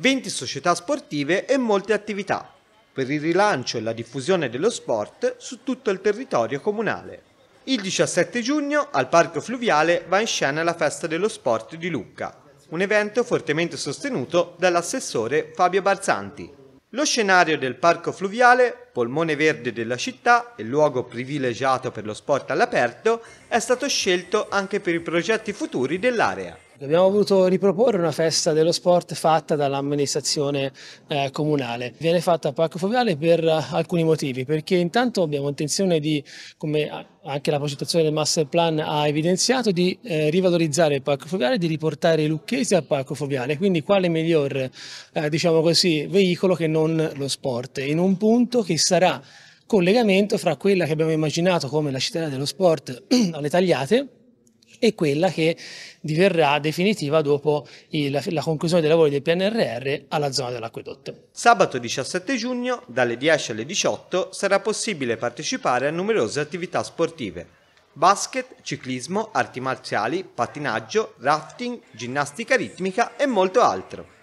20 società sportive e molte attività per il rilancio e la diffusione dello sport su tutto il territorio comunale. Il 17 giugno al Parco Fluviale va in scena la Festa dello Sport di Lucca, un evento fortemente sostenuto dall'assessore Fabio Barzanti. Lo scenario del Parco Fluviale, polmone verde della città e luogo privilegiato per lo sport all'aperto, è stato scelto anche per i progetti futuri dell'area. Ecco, abbiamo voluto riproporre una festa dello sport fatta dall'amministrazione eh, comunale. Viene fatta a Parco Foviale per eh, alcuni motivi, perché intanto abbiamo intenzione di, come anche la progettazione del master plan ha evidenziato, di eh, rivalorizzare il Parco Foviale, di riportare i lucchesi al Parco Foviale, quindi quale miglior eh, diciamo così, veicolo che non lo sport, in un punto che sarà collegamento fra quella che abbiamo immaginato come la città dello sport alle tagliate e quella che diverrà definitiva dopo il, la conclusione dei lavori del PNRR alla zona dell'acquedotto. Sabato 17 giugno, dalle 10 alle 18, sarà possibile partecipare a numerose attività sportive. Basket, ciclismo, arti marziali, pattinaggio, rafting, ginnastica ritmica e molto altro.